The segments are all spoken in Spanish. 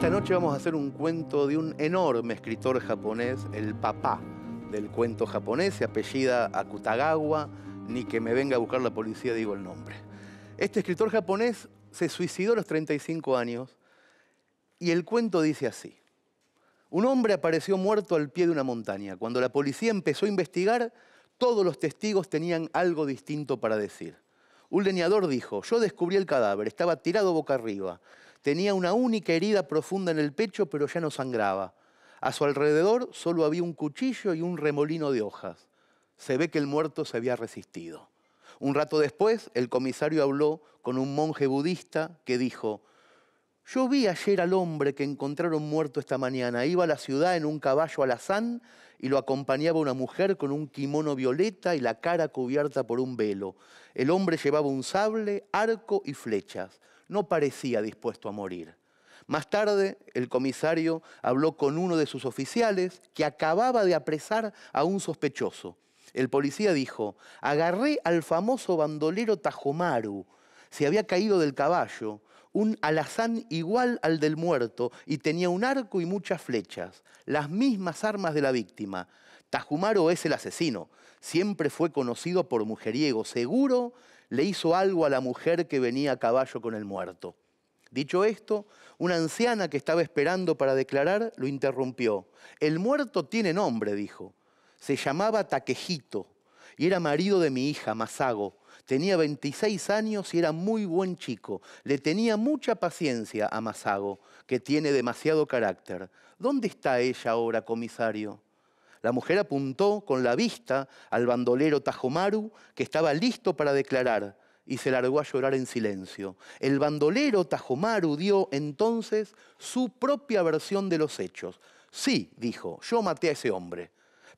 Esta noche vamos a hacer un cuento de un enorme escritor japonés, el papá del cuento japonés, se apellida Akutagawa, ni que me venga a buscar la policía digo el nombre. Este escritor japonés se suicidó a los 35 años y el cuento dice así. Un hombre apareció muerto al pie de una montaña. Cuando la policía empezó a investigar, todos los testigos tenían algo distinto para decir. Un leñador dijo, yo descubrí el cadáver, estaba tirado boca arriba. Tenía una única herida profunda en el pecho, pero ya no sangraba. A su alrededor solo había un cuchillo y un remolino de hojas. Se ve que el muerto se había resistido. Un rato después, el comisario habló con un monje budista que dijo, yo vi ayer al hombre que encontraron muerto esta mañana. Iba a la ciudad en un caballo alazán y lo acompañaba una mujer con un kimono violeta y la cara cubierta por un velo. El hombre llevaba un sable, arco y flechas no parecía dispuesto a morir. Más tarde, el comisario habló con uno de sus oficiales que acababa de apresar a un sospechoso. El policía dijo, agarré al famoso bandolero Tajomaru. Se había caído del caballo, un alazán igual al del muerto y tenía un arco y muchas flechas, las mismas armas de la víctima. Tajumaru es el asesino. Siempre fue conocido por mujeriego. Seguro le hizo algo a la mujer que venía a caballo con el muerto. Dicho esto, una anciana que estaba esperando para declarar lo interrumpió. El muerto tiene nombre, dijo. Se llamaba Taquejito y era marido de mi hija, Masago. Tenía 26 años y era muy buen chico. Le tenía mucha paciencia a Masago, que tiene demasiado carácter. ¿Dónde está ella ahora, comisario? La mujer apuntó con la vista al bandolero Tajomaru, que estaba listo para declarar, y se largó a llorar en silencio. El bandolero Tajomaru dio entonces su propia versión de los hechos. Sí, dijo, yo maté a ese hombre,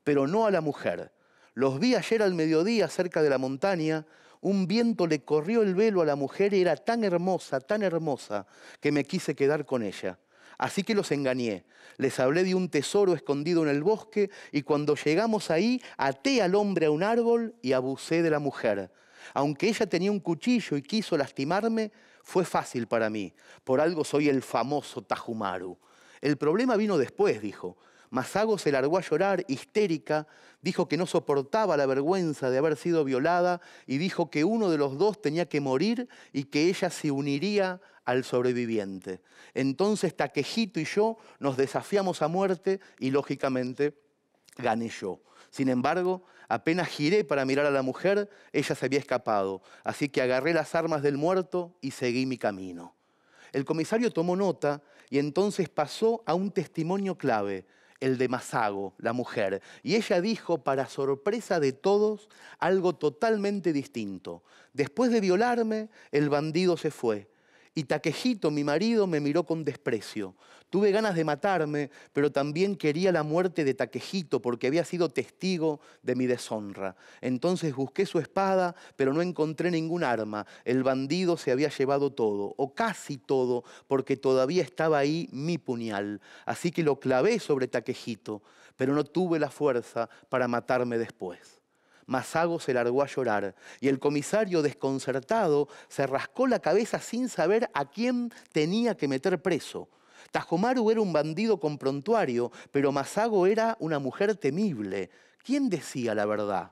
pero no a la mujer. Los vi ayer al mediodía cerca de la montaña, un viento le corrió el velo a la mujer y era tan hermosa, tan hermosa, que me quise quedar con ella. Así que los engañé. Les hablé de un tesoro escondido en el bosque y cuando llegamos ahí até al hombre a un árbol y abusé de la mujer. Aunque ella tenía un cuchillo y quiso lastimarme, fue fácil para mí. Por algo soy el famoso Tajumaru. El problema vino después, dijo. Masago se largó a llorar, histérica, dijo que no soportaba la vergüenza de haber sido violada y dijo que uno de los dos tenía que morir y que ella se uniría al sobreviviente. Entonces Taquejito y yo nos desafiamos a muerte y lógicamente gané yo. Sin embargo, apenas giré para mirar a la mujer, ella se había escapado, así que agarré las armas del muerto y seguí mi camino. El comisario tomó nota y entonces pasó a un testimonio clave, el de Masago, la mujer, y ella dijo, para sorpresa de todos, algo totalmente distinto. Después de violarme, el bandido se fue y Taquejito, mi marido, me miró con desprecio. Tuve ganas de matarme, pero también quería la muerte de Taquejito porque había sido testigo de mi deshonra. Entonces busqué su espada, pero no encontré ningún arma. El bandido se había llevado todo, o casi todo, porque todavía estaba ahí mi puñal. Así que lo clavé sobre Taquejito, pero no tuve la fuerza para matarme después. Masago se largó a llorar y el comisario desconcertado se rascó la cabeza sin saber a quién tenía que meter preso. Tajomaru era un bandido con prontuario, pero Masago era una mujer temible. ¿Quién decía la verdad?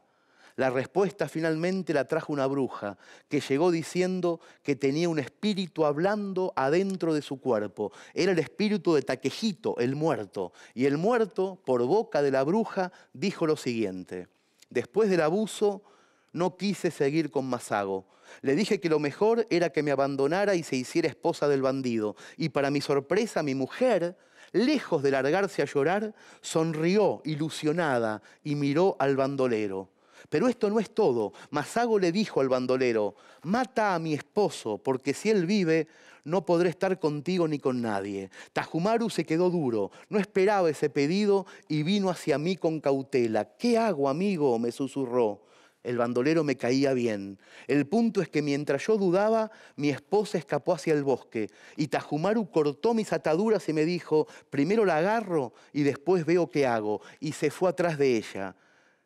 La respuesta finalmente la trajo una bruja, que llegó diciendo que tenía un espíritu hablando adentro de su cuerpo. Era el espíritu de Taquejito, el muerto. Y el muerto, por boca de la bruja, dijo lo siguiente. Después del abuso, no quise seguir con Masago. Le dije que lo mejor era que me abandonara y se hiciera esposa del bandido. Y para mi sorpresa, mi mujer, lejos de largarse a llorar, sonrió ilusionada y miró al bandolero. Pero esto no es todo. Masago le dijo al bandolero, mata a mi esposo, porque si él vive, no podré estar contigo ni con nadie. Tajumaru se quedó duro, no esperaba ese pedido y vino hacia mí con cautela. ¿Qué hago, amigo? me susurró. El bandolero me caía bien. El punto es que mientras yo dudaba, mi esposa escapó hacia el bosque y Tajumaru cortó mis ataduras y me dijo, primero la agarro y después veo qué hago. Y se fue atrás de ella.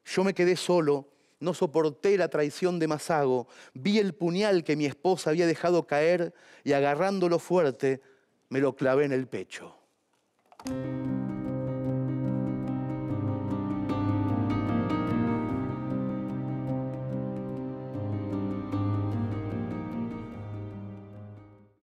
Yo me quedé solo, no soporté la traición de Masago, vi el puñal que mi esposa había dejado caer y agarrándolo fuerte, me lo clavé en el pecho.